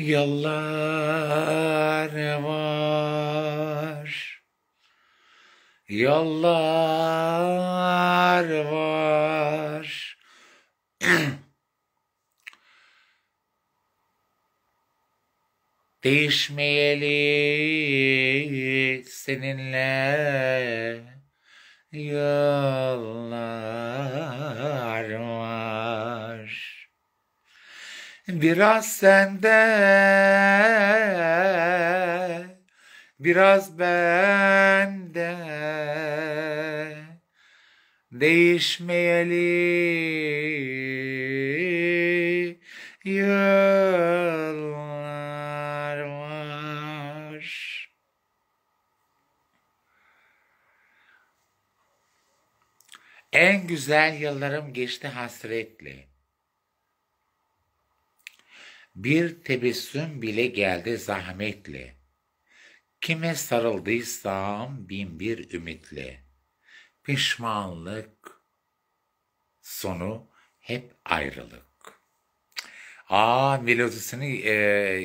Yollar var. Yollar var. Değişmeyeli seninle yollar. Biraz sende, biraz bende. Değişmeyeli yıllar var. En güzel yıllarım geçti hasretle. Bir tebessüm bile geldi zahmetle. Kime sarıldıysam bin bir ümitle. Pişmanlık, sonu hep ayrılık. Aa melodisini e,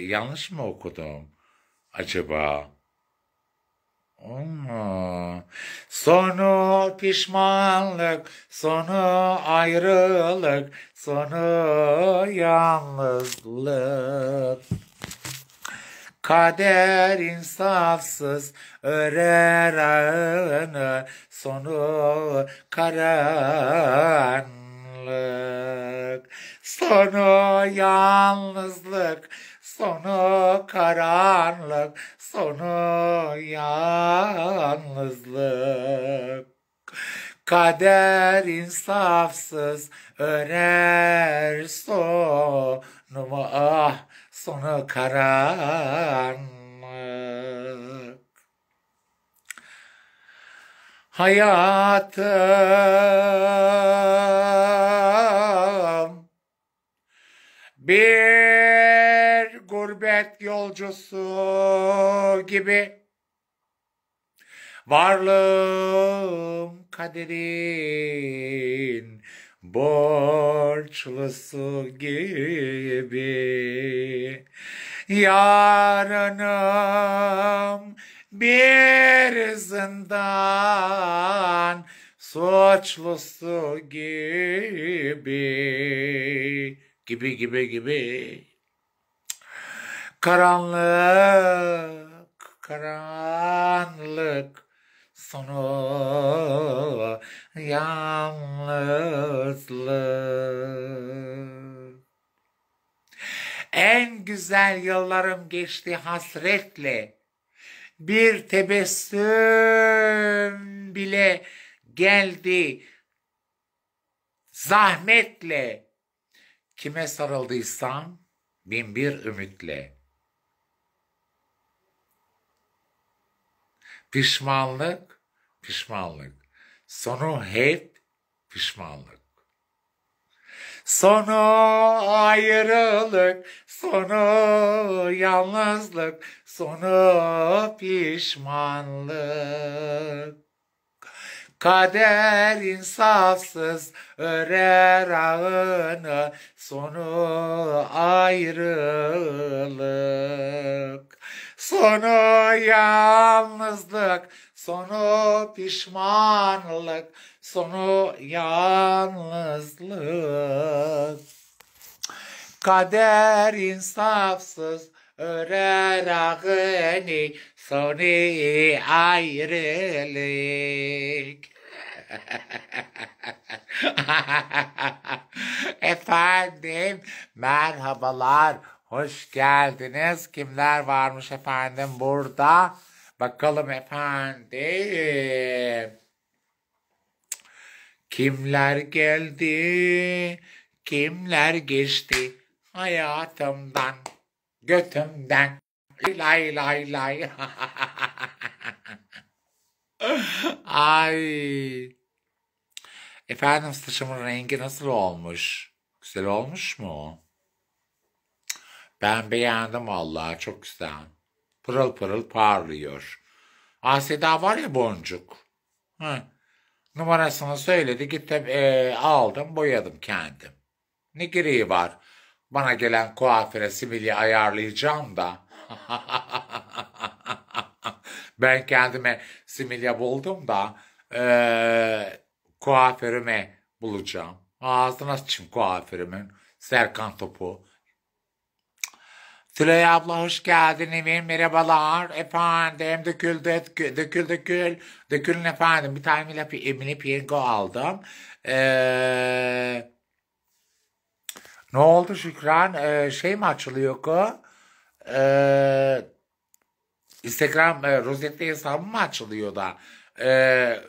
yanlış mı okudum acaba? Aa, sonu pişmanlık, sonu ayrılık, sonu yalnızlık. Kader insafsız örer ağını, sonu karanlık karanlık, sonu yalnızlık, sonu karanlık, sonu yalnızlık. Kader insafsız örer sonumu ah sonu karanlık. Hayatım yolcusu gibi. Varlığım kaderin borçlusu gibi. Yarınım bir zindan suçlusu gibi gibi gibi gibi karanlık, karanlık sonu yalnızlık. En güzel yıllarım geçti hasretle. Bir tebessüm bile geldi zahmetle. Kime sarıldıysam bin bir ümitle. Pişmanlık, pişmanlık. Sonu hep pişmanlık. Sonu ayrılık, sonu yalnızlık, sonu pişmanlık. Kader insafsız örer ağını, sonu ayrılık. Sonu yalnızlık, sonu pişmanlık, sonu yalnızlık. Kader insafsız örer ağını, sonu ayrılık. Efendim merhabalar. Hoş geldiniz. Kimler varmış efendim burada? Bakalım efendim. Kimler geldi? Kimler geçti hayatımdan, götümden? Lay lay lay. Ay. Efendim saçımın rengi nasıl olmuş? Güzel olmuş mu? Ben beğendim vallahi çok güzel. Pırıl pırıl parlıyor. Aseda var ya boncuk. Hı. Numarasını söyledi gittim e, aldım boyadım kendim. Ne gereği var? Bana gelen kuaföre simili ayarlayacağım da. ben kendime similya buldum da e, kuaförüme bulacağım. Ağzına sıçayım kuaförümün. Serkan topu. Süleyha abla hoş geldin efendim merhabalar efendim dökül dökül dökül dökül dökülün efendim bir tane lafı Emine Piyango aldım. Ee, ne oldu Şükran ee, şey mi açılıyor ki ee, Instagram e, rozetli hesabı mı açılıyor da ee,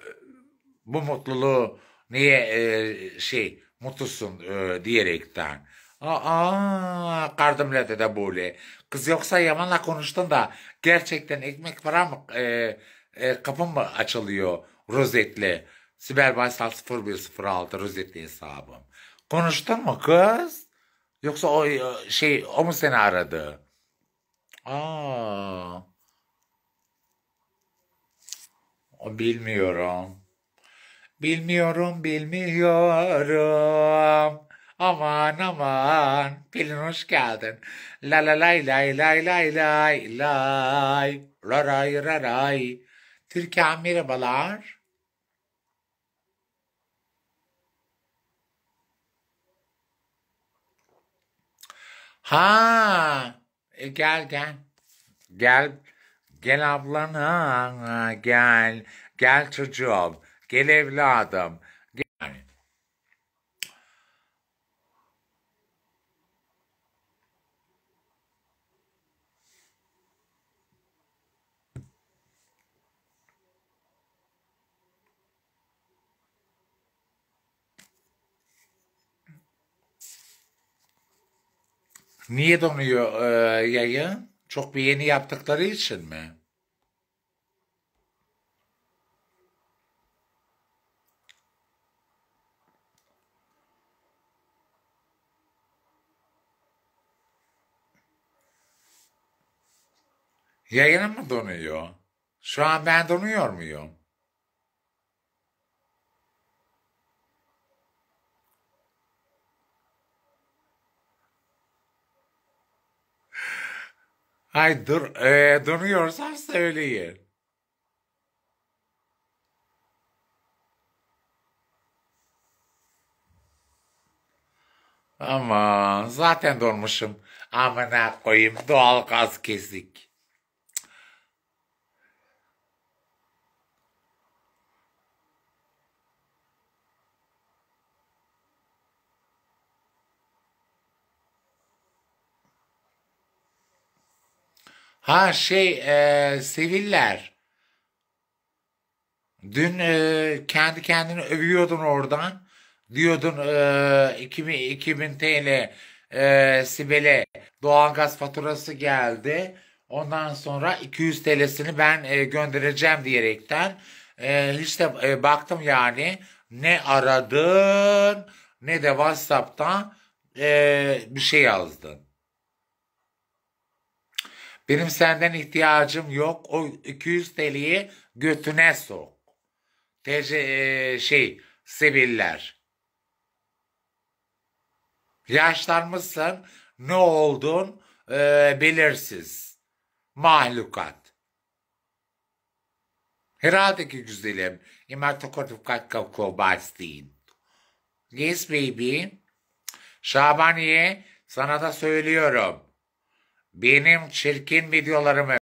bu mutluluğu niye e, şey mutlusun e, diyerekten. Aa, kardımla dede böyle. Kız yoksa Yaman'la konuştun da gerçekten ekmek var mı e, e, kapı mı açılıyor rozetli? Sibel Baysal 0106 rozetli hesabım. Konuştun mu kız? Yoksa o e, şey o mu seni aradı? Aa. O bilmiyorum. Bilmiyorum, bilmiyorum. Aman aman Pelin hoş geldin. La la lay lay lay lay lay lay. Raray raray. Türkan merhabalar. Ha e, gel gel. Gel gel ha, gel. Gel çocuğum. Gel evladım. Niye donuyor e, yayın? Çok yeni yaptıkları için mi? Yayınım mı donuyor? Şu an ben donuyor muyum? Ay dur, e, duruyorsam söyleyin. Ama zaten durmuşum. Amına koyayım doğal gaz kesik. Ha şey e, Seviller. Dün e, kendi kendini övüyordun oradan. Diyordun e, 2000, 2000 TL e, Sibel'e doğalgaz faturası geldi. Ondan sonra 200 TL'sini ben e, göndereceğim diyerekten. E, hiç de e, baktım yani ne aradın ne de WhatsApp'tan e, bir şey yazdın. Benim senden ihtiyacım yok. O 200 TL'yi götüne sok. Tece, şey, Sibiller. Yaşlanmışsın. Ne oldun e, belirsiz. Mahlukat. Herhalde ki güzelim. İmatokatifikat kavkobastin. Yes baby. Şabaniye sana da söylüyorum benim çirkin videolarımı